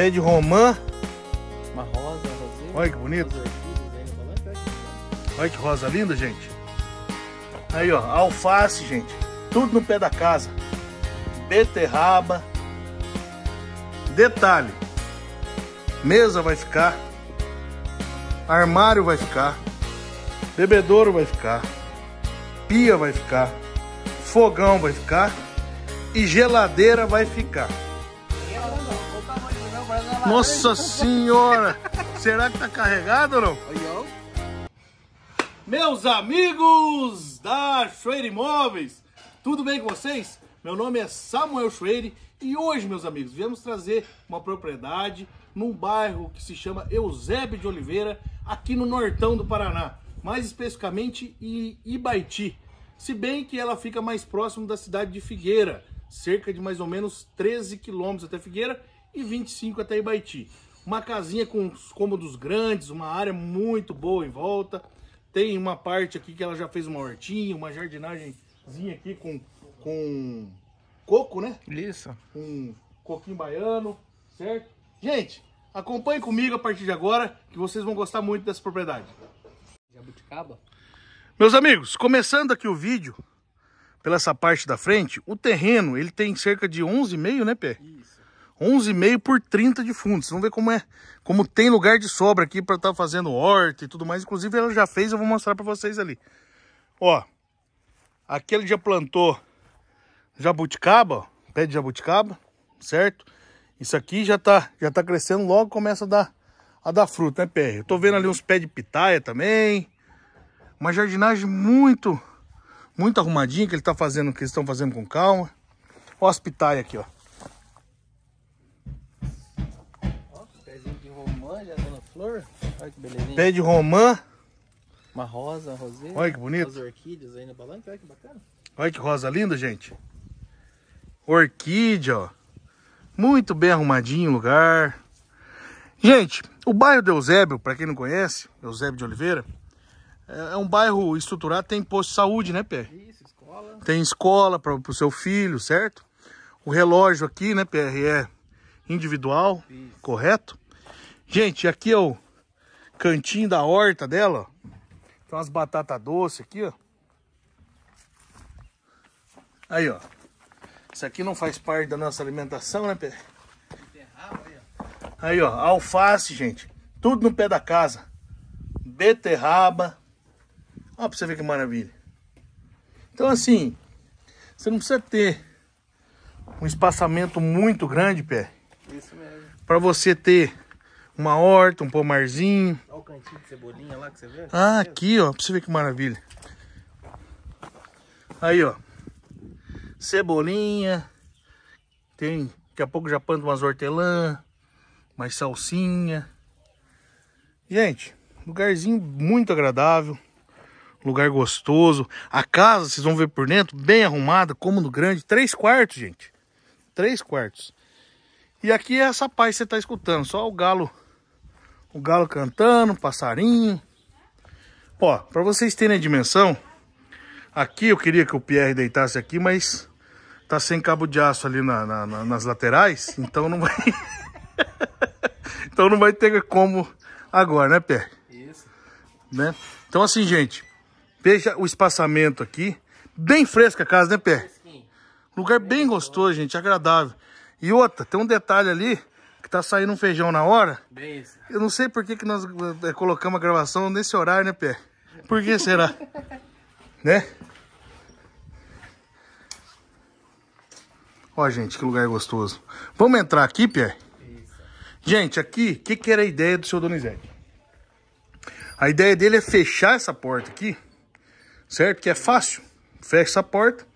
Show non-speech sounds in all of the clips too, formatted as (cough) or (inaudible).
Cheio de romã. Uma rosa, roseira. Olha que bonito. Olha que rosa linda, gente. Aí, ó, alface, gente. Tudo no pé da casa. Beterraba. Detalhe. Mesa vai ficar. Armário vai ficar. Bebedouro vai ficar. Pia vai ficar. Fogão vai ficar. E geladeira vai ficar. Nossa senhora! Será que tá carregado ou não? Meus amigos da Schreier Imóveis, tudo bem com vocês? Meu nome é Samuel Schreier e hoje, meus amigos, viemos trazer uma propriedade num bairro que se chama Eusébio de Oliveira, aqui no nortão do Paraná, mais especificamente em Ibaiti. Se bem que ela fica mais próximo da cidade de Figueira, cerca de mais ou menos 13 quilômetros até Figueira, e 25 até Ibaiti. Uma casinha com os cômodos grandes, uma área muito boa em volta. Tem uma parte aqui que ela já fez uma hortinha, uma jardinagemzinha aqui com, com coco, né? Isso. Um coquinho baiano, certo? Gente, acompanhe comigo a partir de agora que vocês vão gostar muito dessa propriedade. Jabuticaba? Meus amigos, começando aqui o vídeo, pela essa parte da frente, o terreno ele tem cerca de 11,5, né, Pé? Isso. 11,5 por 30 de fundo. Vocês vão ver como é, como tem lugar de sobra aqui para estar tá fazendo horta e tudo mais. Inclusive ela já fez, eu vou mostrar para vocês ali. Ó, aquele já plantou jabuticaba, ó, pé de jabuticaba, certo? Isso aqui já tá, já tá crescendo, logo começa a dar, a dar fruta, né, PR? Eu tô vendo ali uns pés de pitaia também. Uma jardinagem muito, muito arrumadinha que ele tá fazendo, que eles estão fazendo com calma. Ó as pitaias aqui, ó. romã, janela flor. Olha que belezinha. Pé de romã. Uma rosa, roseira. Olha que bonito. As orquídeas aí no balanca, olha que bacana. Olha que rosa linda, gente. Orquídea, ó. Muito bem arrumadinho o lugar. Gente, o bairro de Eusébio, para quem não conhece, Eusébio de Oliveira, é um bairro estruturado, tem posto de saúde, né, Pé? Isso, escola. Tem escola para o seu filho, certo? O relógio aqui, né, P.R.E. é individual, Isso. correto? Gente, aqui é o cantinho da horta dela, ó. Tem umas batatas doces aqui, ó. Aí, ó. Isso aqui não faz parte da nossa alimentação, né, Pé? Aí, ó. Alface, gente. Tudo no pé da casa. Beterraba. Ó, pra você ver que maravilha. Então, assim, você não precisa ter um espaçamento muito grande, Pé. Isso mesmo. Pra você ter uma horta, um pomarzinho. Olha o cantinho de cebolinha lá que você vê. Ah, aqui, ó, pra você ver que maravilha. Aí, ó. Cebolinha. Tem, daqui a pouco já planta umas hortelã, mais salsinha. Gente, lugarzinho muito agradável. Lugar gostoso. A casa, vocês vão ver por dentro, bem arrumada, cômodo grande. Três quartos, gente. Três quartos. E aqui é essa paz que você está escutando. Só o galo o galo cantando, passarinho. Ó, para vocês terem a dimensão, aqui eu queria que o Pierre deitasse aqui, mas tá sem cabo de aço ali na, na, na, nas laterais, então não vai... (laughs) então não vai ter como agora, né, Pierre? Isso. Né? Então assim, gente, veja o espaçamento aqui. Bem fresca a casa, né, Pierre? Lugar bem gostoso, gente, agradável. E outra, tem um detalhe ali tá saindo um feijão na hora. Bem isso. Eu não sei por que, que nós eh, colocamos a gravação nesse horário, né, Pé? Por que será? (laughs) né? Ó, gente, que lugar gostoso. Vamos entrar aqui, Pé? Gente, aqui, o que, que era a ideia do seu Donizete? A ideia dele é fechar essa porta aqui, certo? Que é fácil. Fecha essa porta,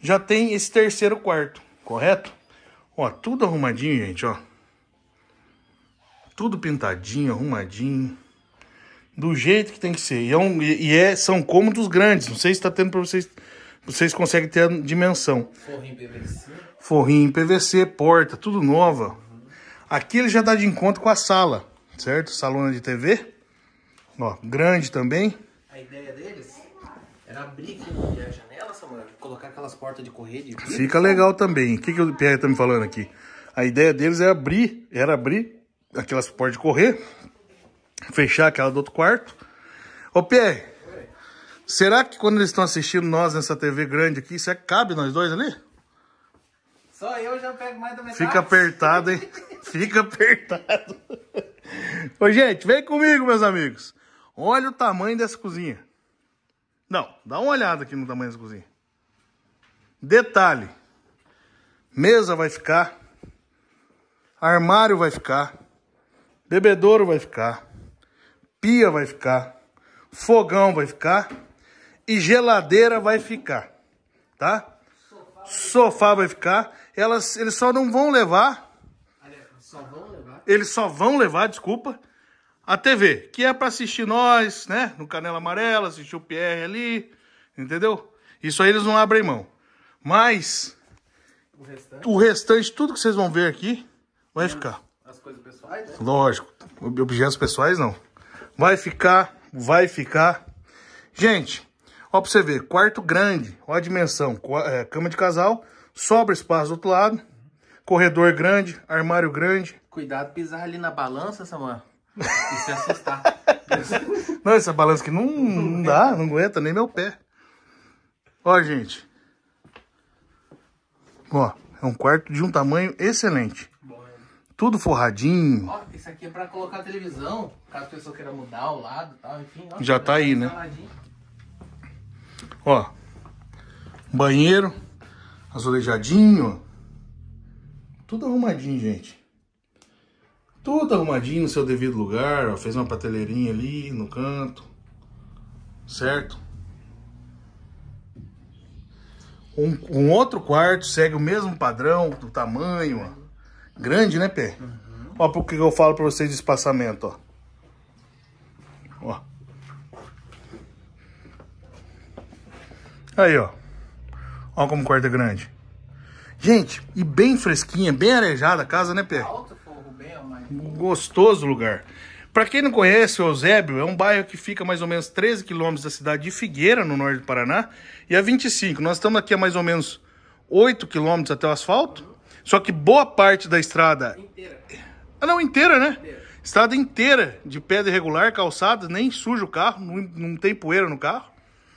já tem esse terceiro quarto, correto? Ó, tudo arrumadinho, gente, ó. Tudo pintadinho, arrumadinho. Do jeito que tem que ser. E, é um, e é, são cômodos grandes. Não sei se está tendo para vocês. Vocês conseguem ter a dimensão. Forrinho PVC. Forrinho PVC, porta, tudo nova. Uhum. Aqui ele já dá de encontro com a sala, certo? Salona de TV. Ó, grande também. A ideia deles era abrir aqui a janela, Samara, colocar aquelas portas de correr de Fica legal também. O que, que o Pierre tá me falando aqui? A ideia deles é abrir, era abrir aquelas portas de correr, fechar aquela do outro quarto. Ô, Pierre, Oi. será que quando eles estão assistindo nós nessa TV grande aqui, isso é, cabe nós dois ali? Só eu já pego mais da metade. Fica apertado, hein? (laughs) Fica apertado. Ô, gente, vem comigo, meus amigos. Olha o tamanho dessa cozinha. Não, dá uma olhada aqui no tamanho dessa cozinha. Detalhe. Mesa vai ficar. Armário vai ficar bebedouro vai ficar, pia vai ficar, fogão vai ficar e geladeira vai ficar, tá? Sofá, Sofá vai ficar. Elas, eles só não vão levar. Só vão levar? Eles só vão levar, desculpa. A TV, que é para assistir nós, né? No Canela Amarela, assistir o Pierre ali, entendeu? Isso aí eles não abrem mão. Mas o restante, o restante tudo que vocês vão ver aqui, vai hum. ficar coisas pessoais, né? Lógico. Objetos pessoais não. Vai ficar, vai ficar. Gente, ó pra você ver. Quarto grande, ó a dimensão. É, cama de casal, sobra espaço do outro lado. Corredor grande, armário grande. Cuidado pisar ali na balança, Samuel. E se assustar. (laughs) não, essa balança aqui não, não dá, não aguenta nem meu pé. Ó, gente. Ó, é um quarto de um tamanho excelente. Tudo forradinho. Ó, isso aqui é pra colocar a televisão, caso a pessoa queira mudar o lado e tal, enfim. Ó, Já tá aí, né? Ó, banheiro, azulejadinho, tudo arrumadinho, gente. Tudo arrumadinho no seu devido lugar, ó, fez uma prateleirinha ali no canto, certo? Um, um outro quarto segue o mesmo padrão do tamanho, ó. Grande, né, Pé? Uhum. Ó, porque eu falo pra vocês de espaçamento, ó. Ó. Aí, ó. Ó como corta é grande. Gente, e bem fresquinha, bem arejada a casa, né, Pé? Tá alto bem Gostoso lugar. Para quem não conhece, o Eusébio é um bairro que fica mais ou menos 13 quilômetros da cidade de Figueira, no norte do Paraná, e a 25. Nós estamos aqui a mais ou menos 8 quilômetros até o asfalto. Só que boa parte da estrada. Inteira. Ah, não, inteira, né? Inteira. Estrada inteira de pedra irregular, calçada, nem suja o carro, não, não tem poeira no carro,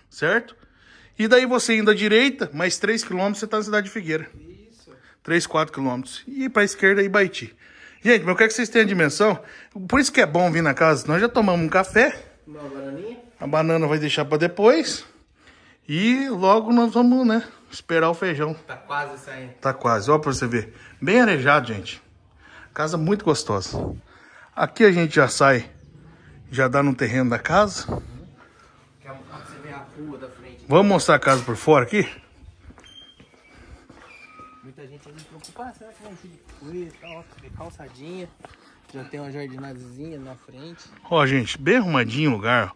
certo? E daí você indo à direita, mais 3 km você tá na cidade de Figueira. Isso. 3, 4 km. E pra esquerda, Ibaiti. Gente, mas eu quero é que vocês tenham a dimensão. Por isso que é bom vir na casa. Nós já tomamos um café. Uma bananinha. A banana vai deixar para depois. E logo nós vamos, né? esperar o feijão. Tá quase saindo. Tá quase, ó pra você ver. Bem arejado, gente. Casa muito gostosa. Aqui a gente já sai, já dá no terreno da casa. Vamos mostrar a casa por fora aqui? Muita gente ainda preocupa, ah, será que um encher de coisa calçadinha. Já tem uma jardinazinha na frente. Ó, gente, bem arrumadinho o lugar.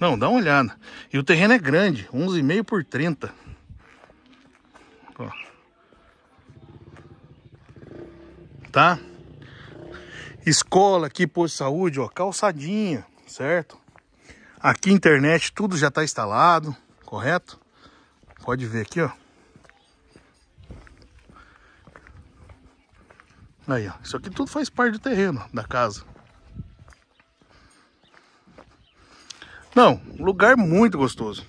Não, dá uma olhada. E o terreno é grande, 11,5 por 30. tá? Escola aqui, posto de saúde, ó, calçadinha, certo? Aqui internet, tudo já tá instalado, correto? Pode ver aqui, ó. Aí, ó. Isso aqui tudo faz parte do terreno da casa. Não, lugar muito gostoso.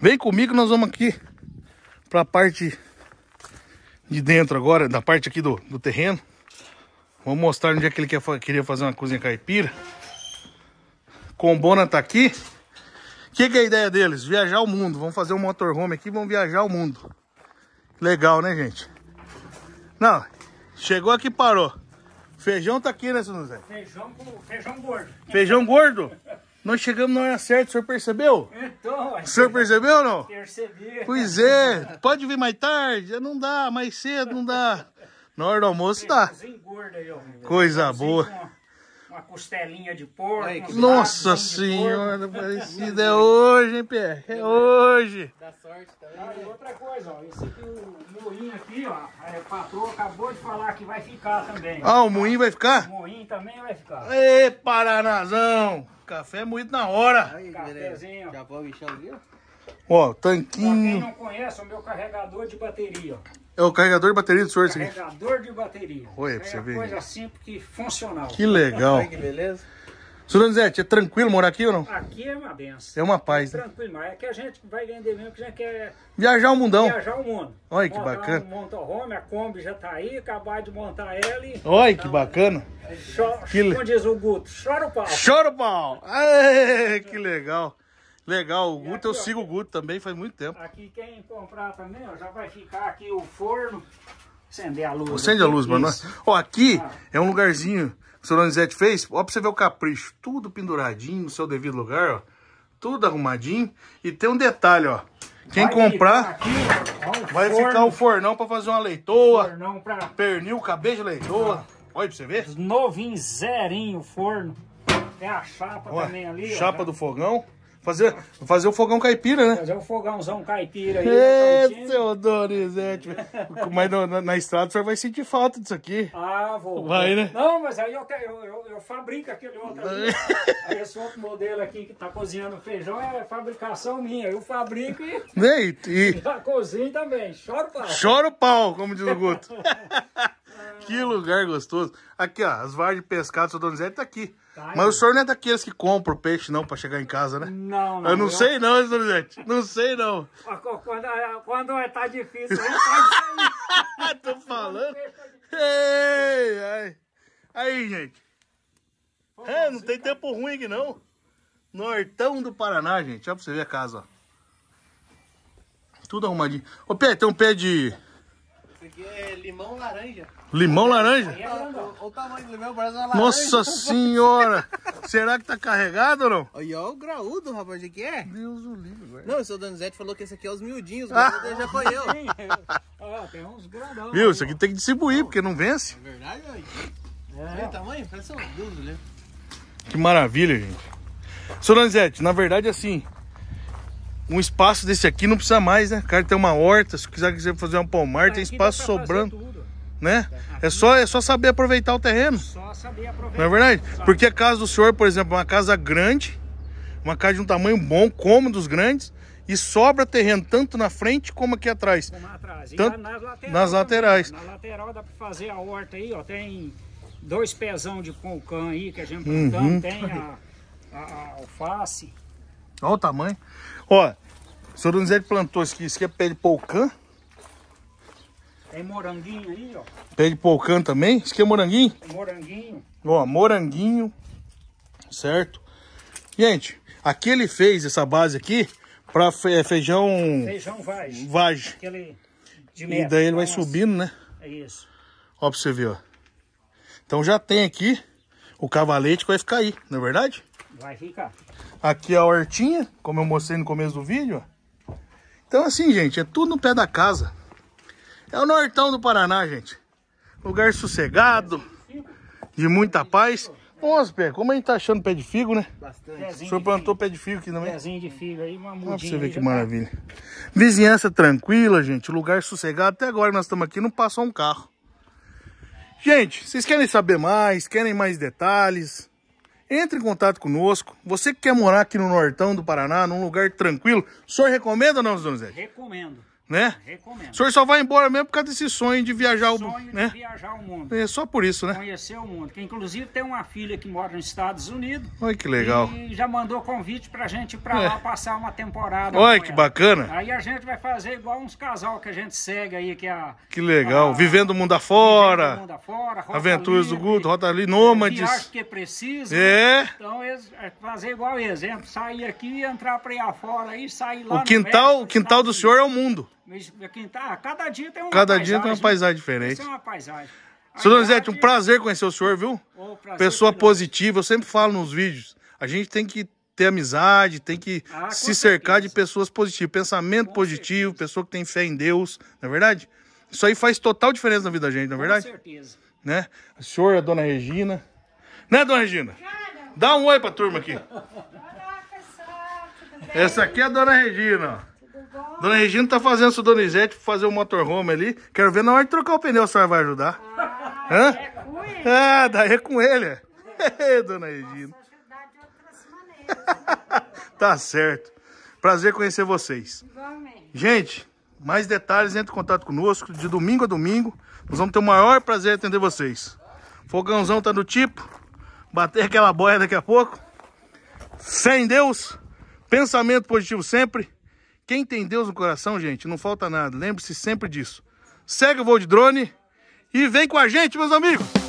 Vem comigo, nós vamos aqui para a parte de dentro agora, da parte aqui do, do terreno. Vou mostrar onde é que ele quer, queria fazer uma cozinha caipira. Combona tá aqui. O que, que é a ideia deles? Viajar o mundo. Vamos fazer um motorhome aqui, vamos viajar o mundo. Legal, né, gente? Não, chegou aqui parou. Feijão tá aqui, né, Sr. Zé? Feijão, feijão gordo. Feijão gordo? Nós chegamos na hora certa, o senhor percebeu? Então, o senhor percebeu ou não? Percebi. Pois é, pode vir mais tarde, não dá, mais cedo não dá. Na hora do almoço dá. Coisa assim, boa. Uma costelinha de porco. Nossa senhora, (laughs) parecida é hoje, hein, Pierre? É hoje. Dá sorte também. e outra coisa, ó, esse aqui, o moinho aqui, ó, a patroa acabou de falar que vai ficar também. Ah, o moinho vai ficar? O moinho também vai ficar. Ê, Paranazão! Café moído na hora. Aí, Cafézinho. Já pode ali, ó. Ó, tanquinho. Pra quem não conhece, o meu carregador de bateria, ó. É o carregador de bateria do senhor, Carregador de bateria. Olha, é pra você ver. coisa simples que funcional. Que legal. Olha que beleza. Senhor Donizete, é tranquilo morar aqui ou não? Aqui é uma benção. É uma paz. É tranquilo, né? mas é que a gente vai vender mesmo, que a gente quer... Viajar o mundão. Viajar o mundo. Olha que montar bacana. Um motorhome, a Kombi já tá aí, acabar de montar ela e... Olha tá que bacana. Chora, que... Como diz o Guto, chora o pau. Chora o pau. que legal. Legal, o e Guto, aqui, eu sigo o Guto também faz muito tempo. Aqui quem comprar também, ó, já vai ficar aqui o forno, acender a luz. Acende a luz, mano. Ó, aqui ah. é um lugarzinho Soronizete fez, ó pra você ver o capricho, tudo penduradinho no seu devido lugar, ó. Tudo arrumadinho. E tem um detalhe, ó. Quem vai comprar aqui, ó, vai forno. ficar o fornão pra fazer uma leitoa. Fornão pra... Pernil, cabeça de leitoa. Olha pra você ver. Novinho, zerinho o forno. Tem a chapa ó, também ali. Chapa ó, do fogão. Fazer, fazer o fogão caipira, né? Fazer um fogãozão caipira aí. Ê, né, é, seu Donizete. mas na, na, estrada o senhor vai sentir falta disso aqui. Ah, vou. Vai, né? Não, mas aí eu, eu, eu, eu fabrico aquele outro ali. É. (laughs) aí esse outro modelo aqui que tá cozinhando feijão é fabricação minha. Eu fabrico e... E, e... (laughs) Já cozinho também. Choro pau. Choro pau, como diz o Guto. (laughs) Que lugar gostoso. Aqui, ó, as varas de pescado, seu Donizete tá aqui. Tá, Mas o senhor não é daqueles que compra o peixe, não, pra chegar em casa, né? Não, não. Eu não sei não, Donizete. Não sei não. Quando, é, quando é, tá difícil, aí pode sair. Tô é falando. Tá Ei, ai. Aí, gente. é, não tem tempo ruim aqui, não. Nortão do Paraná, gente. Olha pra você ver a casa, ó. Tudo arrumadinho. Ô, Pé, tem um pé de... Isso aqui é limão laranja. Limão é laranja? Nossa senhora! Será que tá carregado ou não? Olha o graúdo, rapaz, de que é? Deus do livro, velho. Não, o seu Danizete falou que esse aqui é os miudinhos, mas ah. já foi eu. (laughs) tem uns grandão. Viu, isso aqui tem que distribuir, porque não vence. É verdade, é. olha. o tamanho, parece um Deus do livro. Que maravilha, gente. Seu Danizete, na verdade, assim, um espaço desse aqui não precisa mais, né? O cara tem uma horta, se quiser, quiser fazer um tá, palmar, tem espaço sobrando né? É só, é só saber aproveitar o terreno. Só saber aproveitar. Não é verdade? Porque a casa do senhor, por exemplo, é uma casa grande, uma casa de um tamanho bom, cômodos grandes, e sobra terreno tanto na frente como aqui atrás. Como atrás. Tanto, nas laterais. Nas né? laterais. Na lateral dá para fazer a horta aí, ó. Tem dois pezão de colcã aí que a gente plantando. uhum. tem a, a, a, alface. Olha o tamanho. Ó, o senhor Donizete plantou isso aqui, isso aqui é pé de polcã. Tem é moranguinho aí, ó. Pé de polcã também? Isso aqui é moranguinho? É moranguinho. Ó, moranguinho, certo? Gente, aqui ele fez essa base aqui para é, feijão... Feijão vage. Vage. Aquele de e daí ele vai nossa. subindo, né? É isso. Ó pra você ver, ó. Então já tem aqui o cavalete que vai ficar aí, não é verdade? Vai ficar. Aqui a hortinha, como eu mostrei no começo do vídeo, ó. Então assim, gente, é tudo no pé da casa. É o nortão do Paraná, gente. Lugar sossegado, de muita paz. Nossa, Pé, como a gente tá achando pé de figo, né? Bastante. o senhor plantou pé de figo aqui também? Pezinho de figo aí, uma mudinha. Olha pra você ver que tá. maravilha. Vizinhança tranquila, gente. Lugar sossegado. Até agora nós estamos aqui, não passou um carro. Gente, vocês querem saber mais? Querem mais detalhes? Entre em contato conosco. Você que quer morar aqui no Nortão do Paraná, num lugar tranquilo, o senhor recomenda ou não, Zé. Recomendo. Né? Recomendo. O senhor só vai embora mesmo por causa desse sonho de viajar o mundo. Né? viajar o mundo. É só por isso, né? Conhecer o mundo. Que inclusive tem uma filha que mora nos Estados Unidos. Olha que legal. E já mandou convite pra gente ir pra é. lá passar uma temporada. Olha que ela. bacana. Aí a gente vai fazer igual uns casal que a gente segue aí, que é a. Que legal. A, Vivendo o mundo afora. Vivendo o mundo afora. Aventuras livre, do Guto, Rota ali, é, Nômades. Viagem que precisa. É. Né? Então eles, é, fazer igual exemplo. Sair aqui, entrar pra ir afora e sair lá. O quintal, resto, o quintal do senhor é o mundo. É tá, cada dia tem uma Cada paisagem, dia tem uma paisagem diferente. Tem é uma paisagem. Senhor Donizete, um prazer conhecer o senhor, viu? Oh, Pessoa positiva, eu sempre falo nos vídeos. A gente tem que ter amizade, tem que ah, se cercar de pessoas positivas. Pensamento com positivo, certeza. pessoa que tem fé em Deus, não é verdade? Isso aí faz total diferença na vida da gente, não é verdade? Com certeza. Né? O senhor, a dona Regina. Né, dona Regina? Cara. Dá um oi pra turma aqui. Essa aqui é a dona Regina, ó. Dona Regina tá fazendo o Donizete pra fazer o um motorhome ali. Quero ver na hora de trocar o pneu, a senhora vai ajudar. Ah, Hã? É com ele. Ah, daí é com ele. É. (laughs) dona Regina. É né? (laughs) tá certo. Prazer conhecer vocês. Igualmente. Gente, mais detalhes, entre em contato conosco. De domingo a domingo, nós vamos ter o maior prazer em atender vocês. Fogãozão tá no tipo. Bater aquela boia daqui a pouco. Sem Deus. Pensamento positivo sempre. Quem tem Deus no coração, gente, não falta nada. Lembre-se sempre disso. Segue o voo de drone e vem com a gente, meus amigos!